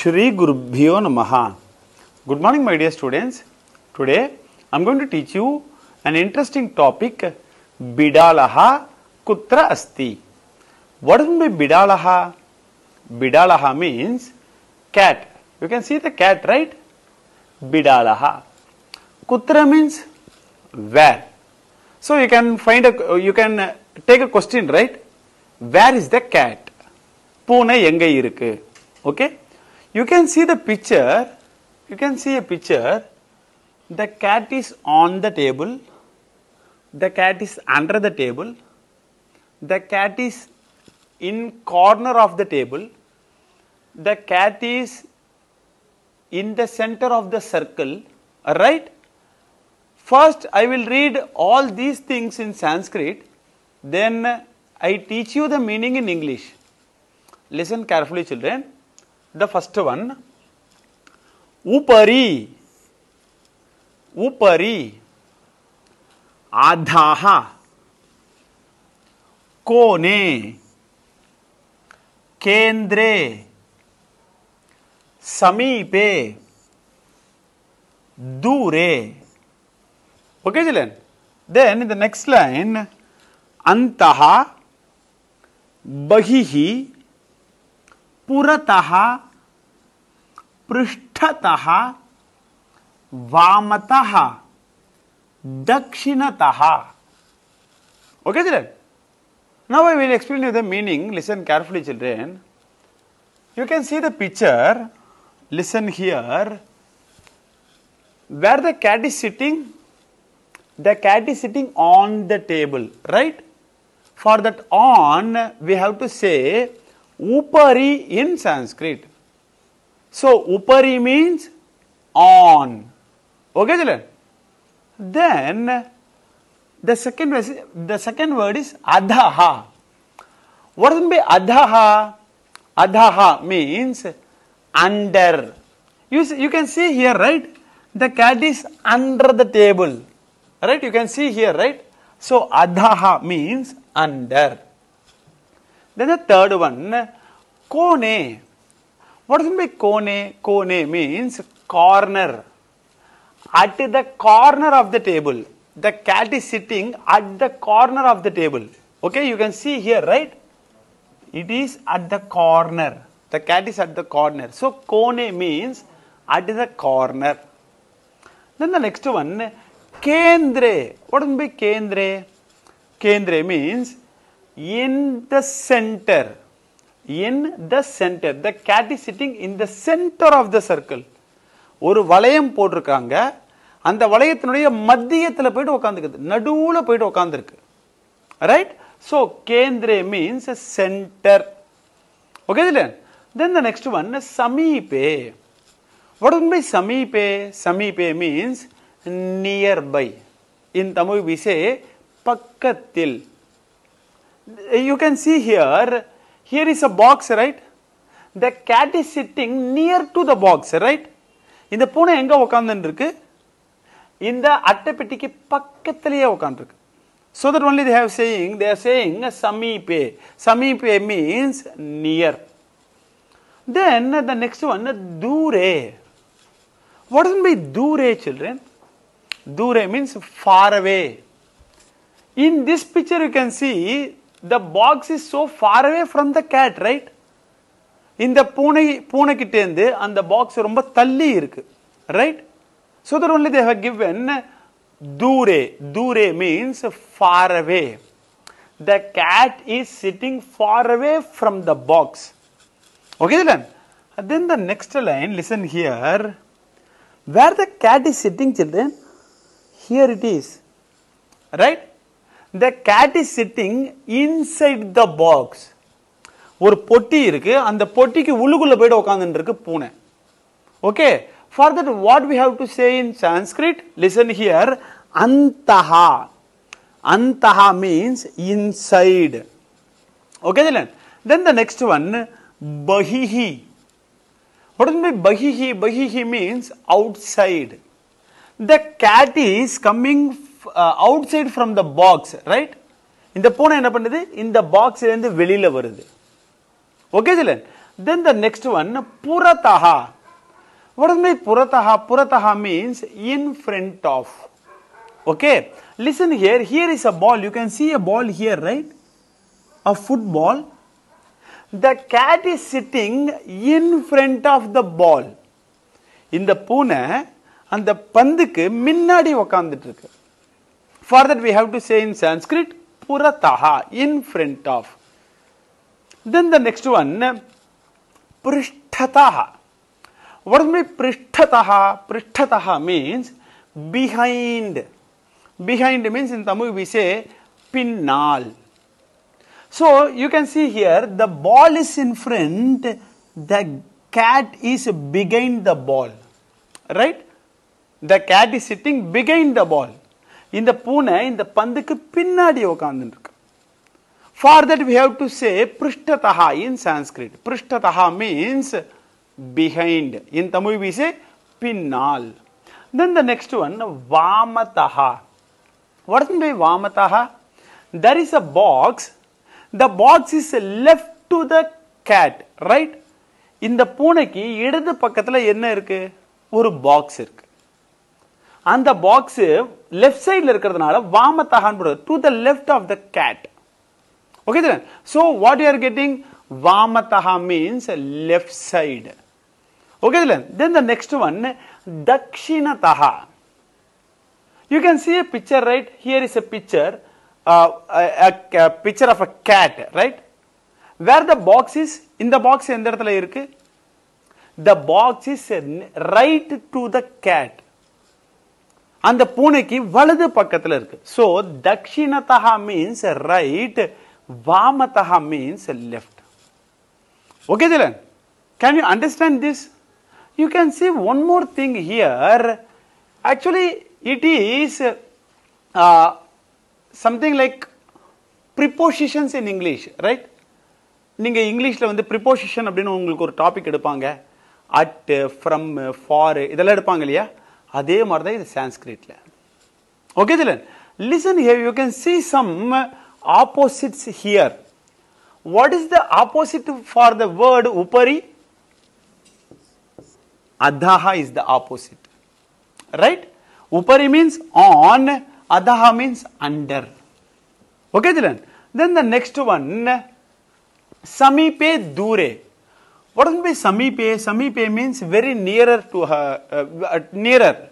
Shri Gurubhyo Namaha. Good morning, my dear students. Today I am going to teach you an interesting topic Bidalaha Kutra Asti. What does mean by Bidalaha? Bidalaha means cat. You can see the cat, right? Bidalaha. Kutra means where. So you can find a you can take a question, right? Where is the cat? பூனை எங்கே இருக்கு okay You can see the picture, you can see a picture, the cat is on the table, the cat is under the table, the cat is in corner of the table, the cat is in the center of the circle, alright? First I will read all these things in Sanskrit, then I teach you the meaning in English. Listen carefully children. the first one upari upari आधाः kone kendre samipe dure okay children then in the next line antaha bahihi puratah पृष्ठतः वामतः दक्षिणतः now explain you the meaning listen carefully children you can see the picture listen here where the cat is sitting the cat is sitting on the table right for that on we have to say ऊपरी in Sanskrit So, upari means on. Okay, children? Then, the second, the second word is adhaha. What is by adhaha? Adhaha means under. You, see, you can see here, right? The cat is under the table. Right? You can see here, right? So, adhaha means under. Then the third one, kone. What is meant by kone? Kone means corner. At the corner of the table. The cat is sitting at the corner of the table. Okay, you can see here, right? It is at the corner. The cat is at the corner. So, kone means at the corner. Then the next one, Kendre. What does it mean by Kendre? Kendre means in the center. In the centre the cat is sitting in the center of the circle ஒரு வளையம் போட்டிருக்காங்க அந்த வளையத்தினுடைய மத்தியத்தில் போயிட்டு உட்காந்துக்குது நடுவில் போயிட்டு உட்காந்துருக்கு right so கேந்திரே means centre okay இல்லை தென் த நெக்ஸ்ட் ஒன் சமீபே வாட் பை சமீபே சமீபே மீன்ஸ் நியர்பை இன் தமிழ் விசே பக்கத்தில் you can see here here is a box, right? The cat is sitting near to the box, right? இந்த பூனை எங்க உட்காந்துருக்கு இந்த அட்டைப்பெட்டிக்கு பக்கத்திலேயே உட்காந்துருக்கு so that only they have saying they are saying சமீபே சமீபே means near then the next one தூரே வாட் இஸ் பை தூரே சில்ட்ரன் தூரே means far away in this picture you can see the box is so far away from the cat right இந்த பூனை பூனைக்கிட்டேருந்து அந்த box ரொம்ப தள்ளி இருக்கு right so that only they've given தூரே தூரே means far away the cat is sitting far away from the box okay இல்லை then the next line listen here where the cat is sitting children here it is right the cat is sitting inside the box ஒரு பொட்டி இருக்கு அந்த பொட்டிக்கு உள்ளுக்குள்ள போயிட்டு உட்காந்துட்டு இருக்கு பூனை okay for that what we have to say in Sanskrit listen here அந்தஹா அந்தஹா மீன்ஸ் இன்சைடு ஓகே திலன் then the next one bahihi what does it mean bahihi bahihi means outside the cat is coming outside from the box right இந்த பூனை என்ன பண்ணுது இந்த பாக்ஸ்லேருந்து வெளியில் வருது okay children then the next one புறத்தகா உடனே புறத்தகா புறத்தகா means in front of okay listen here here is a ball you can see a ball here right a football the cat is sitting in front of the ball இந்த பூனை அந்த பந்துக்கு முன்னாடி உக்காந்துட்டு இருக்கு For that we have to say in Sanskrit, purataha, in front of. Then the next one, prishtataha. What does mean prishtataha? means behind. Behind means in Tamil we say pinnal. So you can see here the ball is in front, the cat is behind the ball, right? The cat is sitting behind the ball. இந்த பூனை இந்த பந்துக்கு பின்னாடி உட்காந்துருக்கு for that we have to say பிருஷ்டதஹா in Sanskrit பிருஷ்டதா means behind in Tamil வீசே பின்னால் தென் த நெக்ஸ்ட் ஒன் வாமதா what is meant there is a box the box is left to the cat right இந்த பூனைக்கு இடது பக்கத்தில் என்ன இருக்கு ஒரு பாக்ஸ் இருக்கு அந்த பாக்ஸு லெஃப்ட் சைடில் இருக்கிறதுனால வாமத்தகான் போடுறது to the left of the cat okay தான் so what you are getting வாமத்தகா means left side okay sir then the next one தக்ஷிணதகா you can see a picture right here is a picture picture of a cat right where the box is இந்த பாக்ஸ் எந்த இடத்துல இருக்கு the box is right to the cat அந்த பூனைக்கு வலது பக்கத்தில் இருக்கு ஸோ தக்ஷிணத்தகா மீன்ஸ் ரைட் வாமத்தகா மீன்ஸ் லெஃப்ட் ஓகே திலன் can you understand this you can see one more thing here actually it is something like prepositions in English right நீங்கள் இங்கிலீஷில் வந்து ப்ரிப்போசிஷன் அப்படின்னு உங்களுக்கு ஒரு டாபிக் எடுப்பாங்க அட் ஃப்ரம் ஃபார் இதெல்லாம் எடுப்பாங்க இல்லையா அதே மாதிரி தான் இது சான்ஸ்கிரிட்ல okay children listen here you can see some opposites here what is the opposite for the word upari adhaha is the opposite right upari means on adhaha means under okay children then the next one samipe dure What does it mean by samipe? Samipe means very nearer to her, uh, uh, nearer.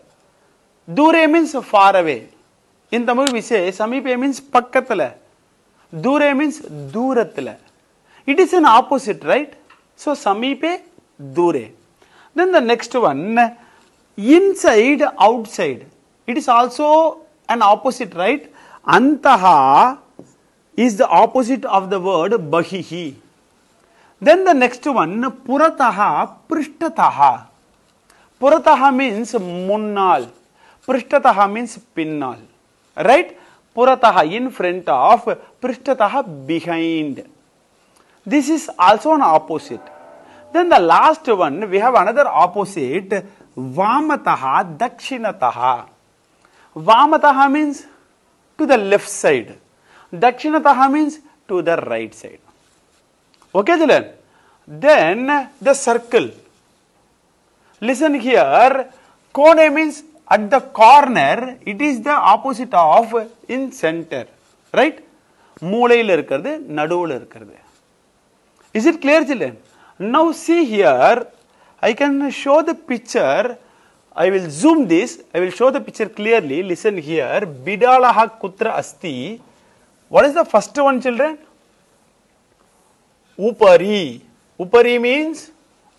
Dure means far away. In Tamil we say samipe means pakkatala. Dure means duratala. It is an opposite, right? So samipe, dure. Then the next one, inside, outside. It is also an opposite, right? Antaha is the opposite of the word bahihi. Then the next one, Purataha, Prishtataha. Purataha means munnal. Prishtataha means pinnal. Right? Purataha in front of, Prishtataha behind. This is also an opposite. Then the last one, we have another opposite, Vamataha, Dakshinataha. Vamataha means to the left side. Dakshinataha means to the right side. Okay, Dylan? Then the circle. Listen here, corner means at the corner, it is the opposite of in center. Right? மூளையில் இருக்கிறது நடுவில் இருக்கிறது is it clear children now see here I can show the picture I will zoom this I will show the picture clearly listen here பிடாலஹா குத்ர அஸ்தி what is the first one children upari. Upari means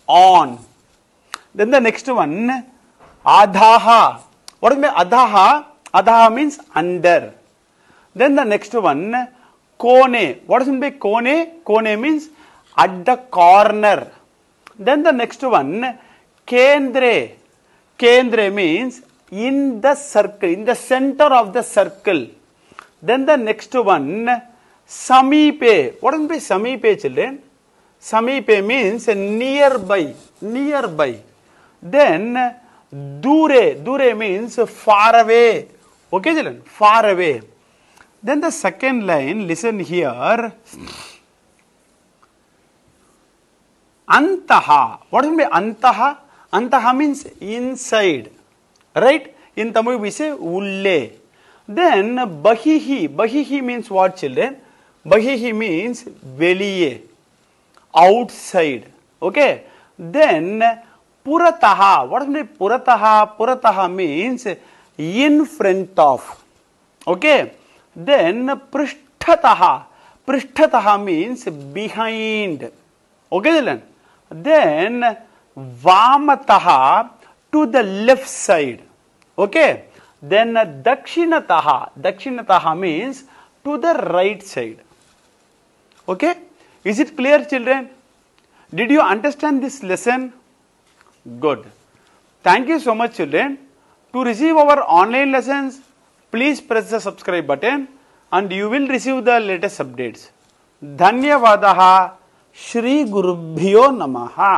on. Then the next one, adaha What is me adaha adaha means under. Then the next one, kone. What does it mean kone? Kone means at the corner. Then the next one, kendre. Kendre means in the circle, in the center of the circle. Then the next one, समीपे what be समीपे children समीपे means nearby nearby then दूरे दूरे means far away okay children far away then the second line listen here अंत what be अंत अंत means inside right in Tamil विषय उल्ले देन बहि बहि मीन्स वाट चिल्ड्रेन बहि मीन्स वेलिए आउटसाइड ओके देन पुरतः पुरतः पुरतः means in front of okay then पृष्ठतः पृष्ठतः means behind okay then वामतः to the left side okay then दक्षिणतः दक्षिणतः means to the right side Okay? Is it clear children? Did you understand this lesson? Good. Thank you so much children. To receive our online lessons, please press the subscribe button and you will receive the latest updates. ಧನ್ಯವಾದ Shri ಗುರುಭ್ಯೋ ನಮಃ